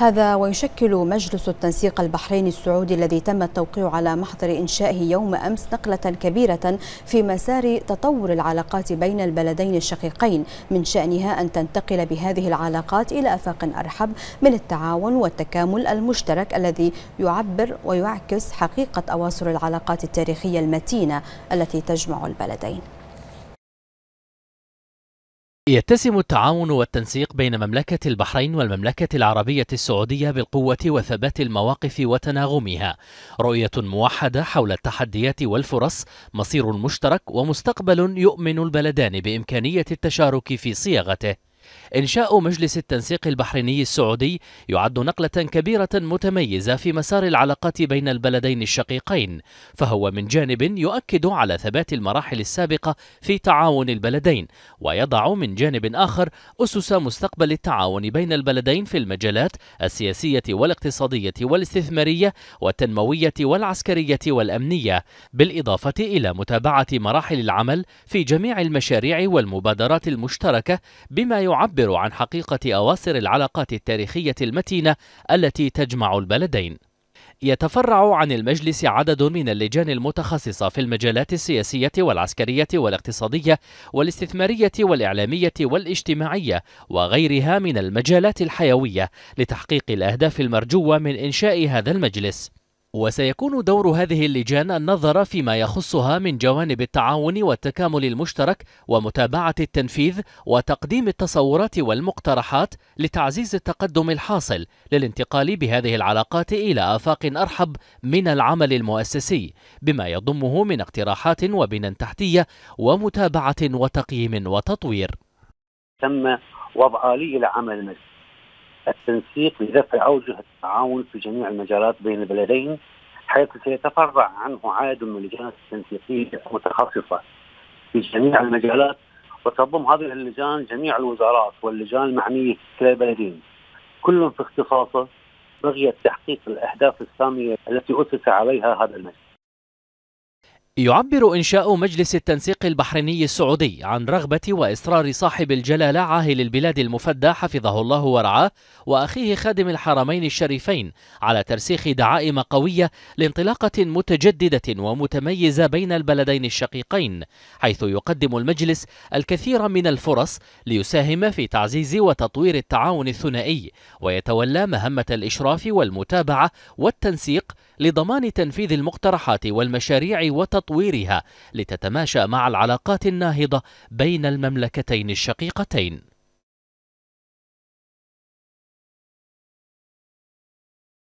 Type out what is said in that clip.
هذا ويشكل مجلس التنسيق البحريني السعودي الذي تم التوقيع على محضر إنشائه يوم أمس نقلة كبيرة في مسار تطور العلاقات بين البلدين الشقيقين من شأنها أن تنتقل بهذه العلاقات إلى آفاق أرحب من التعاون والتكامل المشترك الذي يعبر ويعكس حقيقة أواصر العلاقات التاريخية المتينة التي تجمع البلدين يتسم التعاون والتنسيق بين مملكة البحرين والمملكة العربية السعودية بالقوة وثبات المواقف وتناغمها رؤية موحدة حول التحديات والفرص مصير مشترك ومستقبل يؤمن البلدان بإمكانية التشارك في صياغته إنشاء مجلس التنسيق البحريني السعودي يعد نقلة كبيرة متميزة في مسار العلاقات بين البلدين الشقيقين، فهو من جانب يؤكد على ثبات المراحل السابقة في تعاون البلدين، ويضع من جانب آخر أسس مستقبل التعاون بين البلدين في المجالات السياسية والاقتصادية والاستثمارية والتنموية والعسكرية والأمنية، بالإضافة إلى متابعة مراحل العمل في جميع المشاريع والمبادرات المشتركة بما يعد تعبر عن حقيقة أواصر العلاقات التاريخية المتينة التي تجمع البلدين يتفرع عن المجلس عدد من اللجان المتخصصة في المجالات السياسية والعسكرية والاقتصادية والاستثمارية والإعلامية والاجتماعية وغيرها من المجالات الحيوية لتحقيق الأهداف المرجوة من إنشاء هذا المجلس وسيكون دور هذه اللجان النظر فيما يخصها من جوانب التعاون والتكامل المشترك ومتابعة التنفيذ وتقديم التصورات والمقترحات لتعزيز التقدم الحاصل للانتقال بهذه العلاقات إلى آفاق أرحب من العمل المؤسسي بما يضمه من اقتراحات وبنى تحتية ومتابعة وتقييم وتطوير تم وضع آلية لعمل التنسيق لدفع أوجه التعاون في جميع المجالات بين البلدين حيث سيتفرع عنه عدد من اللجان التنسيقية المتخصصة في جميع المجالات وتضم هذه اللجان جميع الوزارات واللجان المعنية في كلا البلدين كل في اختصاصه بغية تحقيق الأهداف السامية التي أسس عليها هذا المجلس يعبر إنشاء مجلس التنسيق البحريني السعودي عن رغبة وإصرار صاحب الجلالة عاهل البلاد المفدى حفظه الله ورعاه وأخيه خادم الحرمين الشريفين على ترسيخ دعائم قوية لانطلاقة متجددة ومتميزة بين البلدين الشقيقين حيث يقدم المجلس الكثير من الفرص ليساهم في تعزيز وتطوير التعاون الثنائي ويتولى مهمة الإشراف والمتابعة والتنسيق لضمان تنفيذ المقترحات والمشاريع وتطوير وتطويرها لتتماشى مع العلاقات الناهضة بين المملكتين الشقيقتين